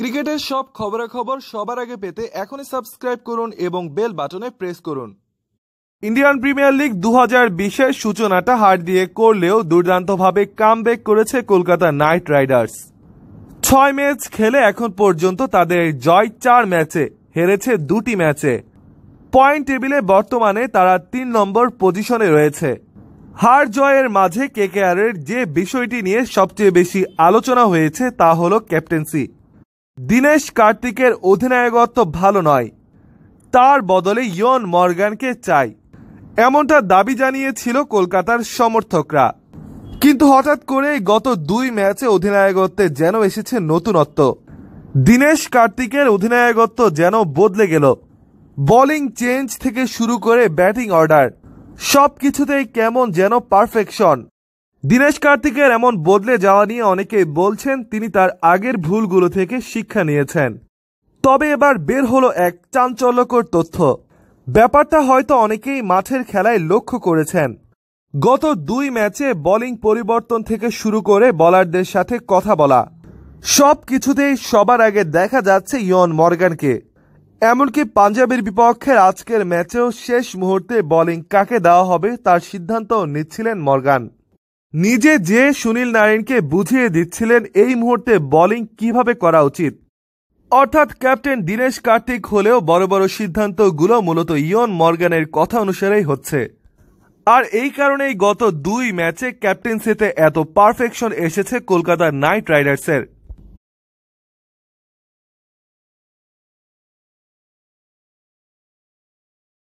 ক্রিকেটের সব খবরাখবর সবার আগে পেতে এখনই সাবস্ক্রাইব করুন এবং বেল বাটনে প্রেস করুন ইন্ডিয়ান প্রিমিয়ার লিগ দু হাজার বিশের সূচনাটা হার দিয়ে করলেও দুর্দান্তভাবে ব্যাক করেছে কলকাতা নাইট রাইডার্স ছয় ম্যাচ খেলে এখন পর্যন্ত তাদের জয় চার ম্যাচে হেরেছে দুটি ম্যাচে পয়েন্ট টেবিলে বর্তমানে তারা তিন নম্বর পজিশনে রয়েছে হার জয়ের মাঝে কেকেআরের যে বিষয়টি নিয়ে সবচেয়ে বেশি আলোচনা হয়েছে তা হল ক্যাপ্টেন্সি দীনেশ কার্তিকের অধিনায়কত্ব ভালো নয় তার বদলে ইয়ন মর্গানকে চাই এমনটা দাবি জানিয়েছিল কলকাতার সমর্থকরা কিন্তু হঠাৎ করে গত দুই ম্যাচে অধিনায়কত্বে যেন এসেছে নতুনত্ব দীনেশ কার্তিকের অধিনায়কত্ব যেন বদলে গেল বোলিং চেঞ্জ থেকে শুরু করে ব্যাটিং অর্ডার সব কিছুতেই কেমন যেন পারফেকশন দীনেশ কার্তিকের এমন বদলে যাওয়া নিয়ে অনেকেই বলছেন তিনি তার আগের ভুলগুলো থেকে শিক্ষা নিয়েছেন তবে এবার বের হলো এক চাঞ্চল্যকর তথ্য ব্যাপারটা হয়তো অনেকেই মাঠের খেলায় লক্ষ্য করেছেন গত দুই ম্যাচে বোলিং পরিবর্তন থেকে শুরু করে বলারদের সাথে কথা বলা সব কিছুতেই সবার আগে দেখা যাচ্ছে ইয়ন মর্গানকে এমনকি পাঞ্জাবের বিপক্ষের আজকের ম্যাচেও শেষ মুহূর্তে বোলিং কাকে দেওয়া হবে তার সিদ্ধান্তও নিচ্ছিলেন মর্গান নিজে যে সুনীল নারায়ণকে বুঝিয়ে দিচ্ছিলেন এই মুহূর্তে বোলিং কিভাবে করা উচিত অর্থাৎ ক্যাপ্টেন দীনেশ কার্তিক হলেও বড় বড় সিদ্ধান্তগুলো মূলত ইয়ন মর্গানের কথা অনুসারেই হচ্ছে আর এই কারণেই গত দুই ম্যাচে ক্যাপ্টেন্সিতে এত পারফেকশন এসেছে কলকাতা নাইট রাইডার্সের